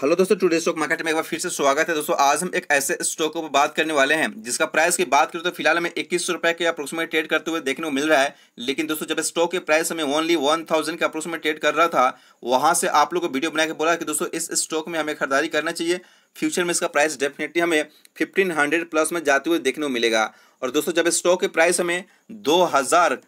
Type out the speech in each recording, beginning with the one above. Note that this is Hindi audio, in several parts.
हेलो दोस्तों टुडे स्टॉक मार्केट में एक बार फिर से स्वागत है दोस्तों आज हम एक ऐसे स्टॉक पर बात करने वाले हैं जिसका प्राइस की बात करें तो फिलहाल हमें इक्कीस सौ रुपए के अप्रोक्सीमेट ट्रेड करते हुए देखने को मिल रहा है लेकिन दोस्तों जब स्टॉक के प्राइस हमें ओनली वन थाउजेंड का अप्रोक्सीमेट ट्रेड कर रहा था वहां से आप लोग को वीडियो बना के बोला कि दोस्तों इस स्टॉक में हमें खरीदारी करना चाहिए फ्यूचर में इसका प्राइस डेफिनेटली हमें फिफ्टीन हंड्रेड प्लस में जाते हुए देखने को मिलेगा और दोस्तों जब स्टॉक के प्राइस हमें दो हज़ार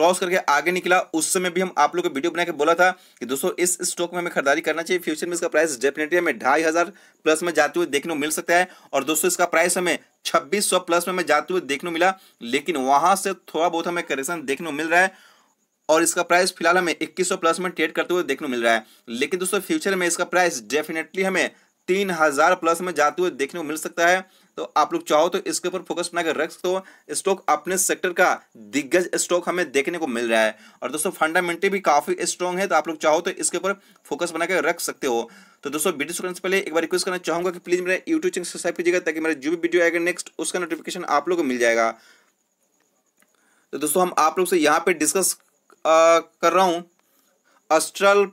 क्रॉस करके आगे निकला उस समय भी हम आप लोग को वीडियो बना के बोला था कि दोस्तों इस स्टॉक में हमें खरीदारी करना चाहिए फ्यूचर में इसका प्राइस डेफिनेटली हमें ढाई हज़ार प्लस में जाते हुए देखने को मिल सकता है और दोस्तों इसका प्राइस हमें छब्बीस सौ प्लस में हमें जाते हुए देखने को मिला लेकिन वहां से थोड़ा बहुत हमें करेक्शन देखने को मिल रहा है और इसका प्राइस फिलहाल हमें 2100 प्लस में ट्रेड करते हुए देखने को मिल रहा है लेकिन दोस्तों फ्यूचर में इसका प्राइस डेफिनेटली हमें 3000 प्लस में जाते हुए देखने को मिल सकता है तो आप लोग चाहो तो इसके ऊपर फोकस बना कर रख सकते हो स्टॉक अपने सेक्टर का दिग्गज स्टॉक हमें देखने को मिल रहा है और दोस्तों फंडामेंटली भी काफ़ी स्ट्रॉन्ग है तो आप लोग चाहो तो इसके ऊपर फोकस बना कर रख सकते हो तो दोस्तों वीडियो शुरू से पहले एक बार रिक्वेस्ट करना चाहूंगा कि प्लीज़ मेरा यूट्यूब चैनल सब्सक्राइब कीजिएगा ताकि मेरा जो भी वीडियो आएगा नेक्स्ट उसका नोटिफिकेशन आप लोग को मिल जाएगा तो दोस्तों हम आप लोग से यहाँ पे डिस्कस कर रहा हूँ अस्ट्रल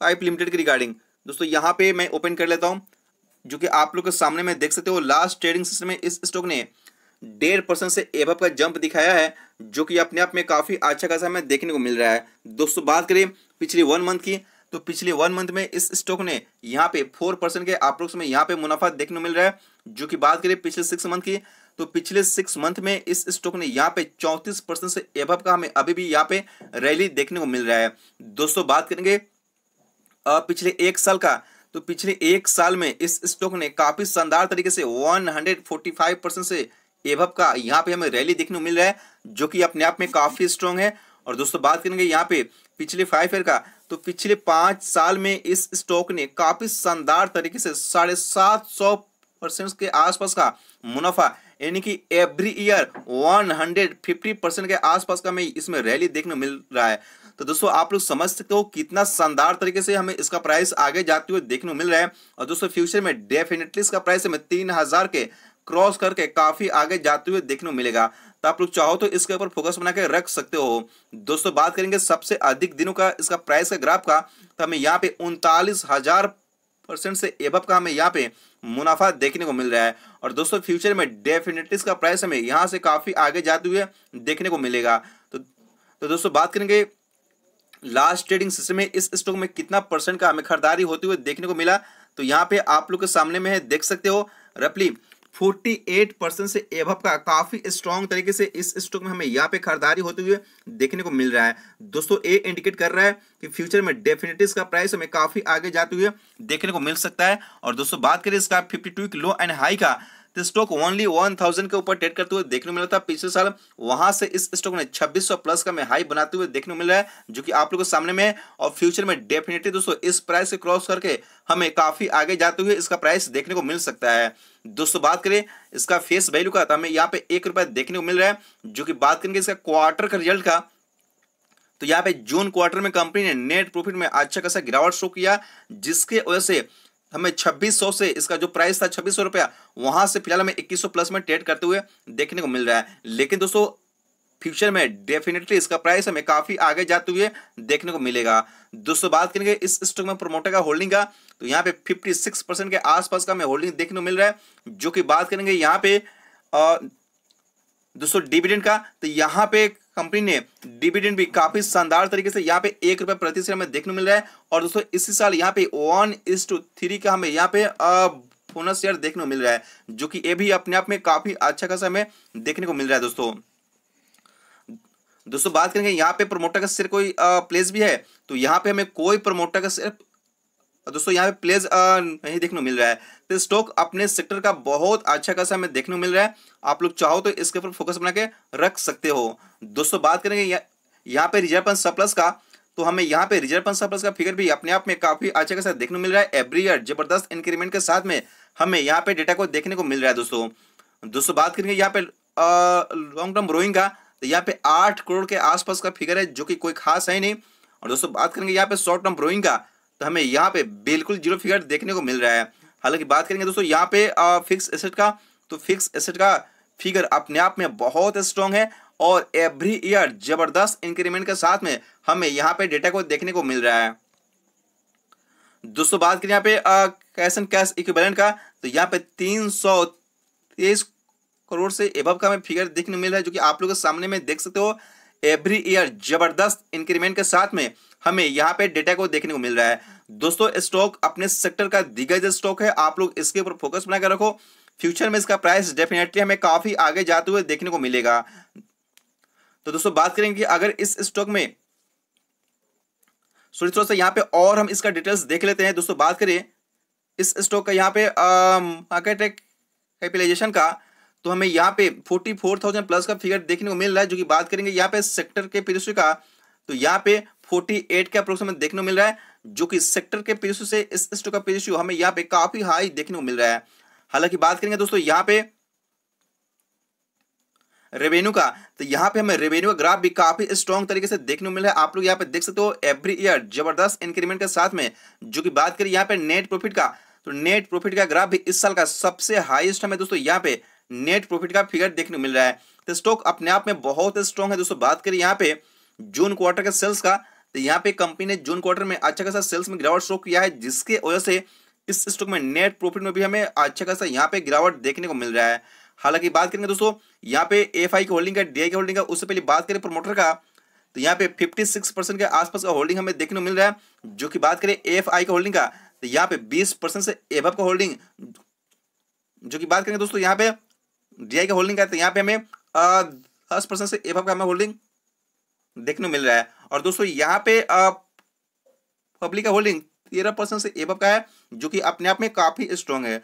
पाइप लिमिटेड की रिगार्डिंग दोस्तों यहाँ पे मैं ओपन कर लेता हूँ जो कि आप लोग के सामने में देख सकते हो लास्ट ट्रेडिंग सेशन में इस स्टॉक ने डेढ़ परसेंट से एब का जंप दिखाया है जो कि अपने आप में काफ़ी अच्छा खासा हमें देखने को मिल रहा है दोस्तों बात करें पिछले वन मंथ की तो पिछले वन मंथ में इस स्टॉक ने यहाँ पे फोर परसेंट के अप्रोक्स में यहाँ पे मुनाफा देखने को मिल रहा है जो कि बात करें पिछले सिक्स मंथ की तो पिछले सिक्स मंथ में इस स्टॉक ने यहाँ पे चौंतीस परसेंट से एब का हमें अभी भी यहाँ पे रैली देखने को मिल रहा है दोस्तों बात करेंगे पिछले एक साल का तो पिछले एक साल में इस स्टॉक ने काफ़ी शानदार तरीके से 145 परसेंट से एभव का यहाँ पे हमें रैली देखने को मिल रहा है जो कि अपने आप में काफ़ी स्ट्रॉन्ग है और दोस्तों बात करेंगे यहाँ पे पिछले फाइव ईयर का तो पिछले पांच साल में इस स्टॉक ने काफ़ी शानदार तरीके से साढ़े सात सौ परसेंट के आसपास का मुनाफा यानी कि एवरी ईयर 150 परसेंट के आसपास का हमें इसमें रैली देखने मिल रहा है तो दोस्तों आप लोग समझ सकते हो कितना शानदार तरीके से हमें इसका प्राइस आगे जाते हुए देखने को मिल रहा है और दोस्तों फ्यूचर में डेफिनेटली इसका प्राइस हमें तीन हजार के क्रॉस करके काफी आगे जाते हुए देखने को मिलेगा तो आप लोग चाहो तो इसके ऊपर फोकस बना के रख सकते हो दोस्तों बात करेंगे सबसे अधिक दिनों का इसका प्राइस का ग्राफ का तो हमें यहाँ पे उनतालीस परसेंट से एबब का हमें यहाँ पे मुनाफा देखने को मिल रहा है और दोस्तों फ्यूचर में डेफिनेटली इसका प्राइस हमें यहाँ से काफी आगे जाते हुए देखने को मिलेगा तो, तो दोस्तों बात करेंगे लास्ट ट्रेडिंग सेशन में इस स्टॉक में कितना परसेंट का हमें खरीदारी होती हुई देखने को मिला तो यहाँ पे आप लोग के सामने में है देख सकते हो रफली 48 परसेंट से एवब का काफ़ी स्ट्रॉन्ग तरीके से इस स्टॉक में हमें यहाँ पे खरीदारी होते हुए देखने को मिल रहा है दोस्तों ये इंडिकेट कर रहा है कि फ्यूचर में डेफिनेटिव का प्राइस हमें काफ़ी आगे जाते हुए देखने को मिल सकता है और दोस्तों बात करें इसका fifty week low and high का तो स्टॉक ओनली वन थाउजेंड के ऊपर ट्रेड करते हुए देखने मिला था पिछले साल वहां से इस स्टॉक ने 2600 प्लस का में हाई बनाते हुए देखने मिल रहा है जो कि आप लोगों के सामने में और फ्यूचर में डेफिनेटली दोस्तों इस प्राइस से क्रॉस करके हमें काफी आगे जाते हुए इसका प्राइस देखने को मिल सकता है दोस्तों बात करें इसका फेस वैल्यू का तो हमें यहाँ पे एक रुपया देखने को मिल रहा है जो की बात करेंगे इसका क्वार्टर का रिजल्ट का तो यहाँ पे जून क्वार्टर में कंपनी ने नेट प्रॉफिट में अच्छा खासा गिरावट शो किया जिसके वजह से हमें 2600 से इसका जो प्राइस था छब्बीस सौ रुपया वहां से फिलहाल हमें 2100 प्लस में ट्रेड करते हुए देखने को मिल रहा है लेकिन दोस्तों फ्यूचर में डेफिनेटली इसका प्राइस हमें काफी आगे जाते हुए देखने को मिलेगा दोस्तों बात करेंगे इस स्टॉक में प्रोमोटर का होल्डिंग का तो यहाँ पे 56 परसेंट के आसपास का हमें होल्डिंग देखने को मिल रहा है जो कि बात करेंगे यहाँ पे दोस्तों डिविडेंड का तो यहाँ पे कंपनी ने डिविडेंड भी काफी शानदार तरीके से यहाँ पे एक रुपए प्रति शेयर में देखने मिल रहा है और दोस्तों इसी साल यहाँ पे वन इज टू थ्री का हमें यहाँ पे बोनस शेयर देखने को मिल रहा है जो कि ये भी अपने आप में काफी अच्छा खासा हमें देखने को मिल रहा है दोस्तों दोस्तों बात करेंगे यहाँ पे प्रमोटर का शेयर कोई प्लेस भी है तो यहाँ पे हमें कोई प्रमोटर का शेयर दोस्तों यहाँ पे प्लेज नहीं देखने को मिल रहा है तो स्टॉक अपने सेक्टर का बहुत अच्छा खासा हमें देखने को मिल रहा है आप लोग चाहो तो इसके ऊपर फोकस बना के रख सकते हो दोस्तों बात करेंगे यहाँ पे रिजर्व पंच सरप्लस का तो हमें यहाँ पे रिजर्व फंड सरप्लस का फिगर भी अपने आप में काफी अच्छा खासा देखने को मिल रहा है एवरी ईयर जबरदस्त इंक्रीमेंट के साथ में हमें यहाँ पे डेटा को देखने को मिल रहा है दोस्तों दोस्तों बात करेंगे यहाँ पे लॉन्ग टर्म रोइंग का तो यहाँ पे आठ करोड़ के आसपास का फिगर है जो कि कोई खास है नहीं और दोस्तों बात करेंगे यहाँ पे शॉर्ट टर्म ब्रोइंग का तो हमें यहाँ पे बिल्कुल जीरो फिगर देखने को मिल रहा है हालांकि बात करेंगे दोस्तों यहाँ पे फिक्स एसेट का तो फिक्स एसेट का फिगर अपने आप में बहुत स्ट्रॉन्ग है और एवरी ईयर जबरदस्त इंक्रीमेंट के साथ में हमें यहाँ पे डेटा को देखने को मिल रहा है दोस्तों बात करें यहाँ पे कैश एंड कैश इक्विवेलेंट का तो यहाँ पे तीन सौ तेईस करोड़ से एबव का हमें फिगर देखने को मिल रहा है जो कि आप लोग के सामने में देख सकते हो एवरी ईयर जबरदस्त इंक्रीमेंट के साथ में हमें यहाँ पे डेटा को देखने को मिल रहा है दोस्तों स्टॉक अपने सेक्टर का दिग्गज स्टॉक है आप लोग इसके ऊपर फोकस बनाकर रखो फ्यूचर में इसका प्राइस डेफिनेटली हमें काफी आगे जाते हुए देखने को मिलेगा तो दोस्तों बात करेंगे अगर इस स्टॉक में सॉरी थोड़ा सा यहाँ पे और हम इसका डिटेल्स देख लेते हैं दोस्तों बात करें इस स्टॉक का यहाँ पे मार्केट कैपिटलाइजेशन का तो हमें यहाँ पे फोर्टी फोर थाउजेंड प्लस का फिगर देखने को मिल रहा है जो कि बात करेंगे यहाँ पे सेक्टर के पीरियड का तो यहाँ पे 48 के अप्रोक्स हमें देखने को मिल रहा है जो कि सेक्टर के पेशो से इस स्टॉक का पेशो हमें यहाँ पे काफी हाई देखने को मिल रहा है हालांकि बात करेंगे दोस्तों यहाँ पे रेवेन्यू का तो यहाँ पे हमें रेवेन्यू का ग्राफ भी काफी स्ट्रॉन्ग तरीके से देखने को मिल रहा है आप लोग यहाँ पे देख सकते हो एवरी ईयर जबरदस्त इंक्रीमेंट के साथ में जो कि बात करें यहाँ पे नेट प्रॉफिट का तो नेट प्रॉफिट का ग्राफ भी इस साल का सबसे हाईएस्ट हमें दोस्तों यहाँ पे नेट प्रॉफिट का फिगर देखने को मिल रहा है तो स्टॉक अपने आप में बहुत स्ट्रॉन्ग है दोस्तों बात करें यहाँ पे जून क्वार्टर के सेल्स का तो यहाँ पे कंपनी ने जून क्वार्टर में अच्छा खासा सेल्स में गिरावट शो किया है जिसके वजह से इस स्टॉक में नेट प्रॉफिट में भी हमें अच्छा खासा यहाँ पे गिरावट देखने को मिल रहा है हालांकि बात करेंगे दोस्तों यहाँ पे एफ आई की होल्डिंग का डी आई की होल्डिंग का उससे पहले बात करें प्रमोटर का तो यहाँ पे 56 परसेंट के आसपास का होल्डिंग हमें देखने को मिल रहा है जो कि बात करें एफ आई का होल्डिंग का तो यहाँ पे 20 परसेंट से एवब का होल्डिंग जो कि बात करेंगे दोस्तों यहाँ पे डी आई का होल्डिंग का तो यहाँ पे हमें दस परसेंट से एवब का हमें होल्डिंग देखने मिल रहा है और दोस्तों यहाँ पे पब्लिक का होल्डिंग तेरह परसेंट से एबव का है जो कि अपने आप में काफ़ी स्ट्रांग है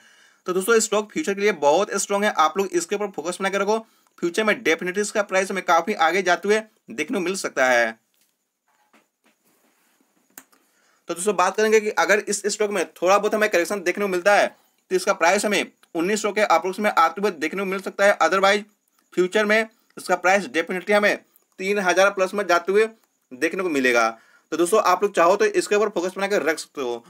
तो दोस्तों स्टॉक फ्यूचर के लिए बहुत स्ट्रांग है आप लोग इसके ऊपर फोकस बना के रखो फ्यूचर में डेफिनेटली इसका प्राइस हमें काफ़ी आगे जाते हुए देखने मिल सकता है तो दोस्तों बात करेंगे कि अगर इस स्टॉक में थोड़ा बहुत हमें करेक्शन देखने को मिलता है तो इसका प्राइस हमें उन्नीस सौ के अप्रोक्स में आते हुए देखने को मिल सकता है अदरवाइज फ्यूचर में इसका प्राइस डेफिनेटली हमें तीन हजार प्लस में जाते हुए देखने को मिलेगा तो दोस्तों आप लोग चाहो तो इसके ऊपर फोकस बनाकर रख सकते हो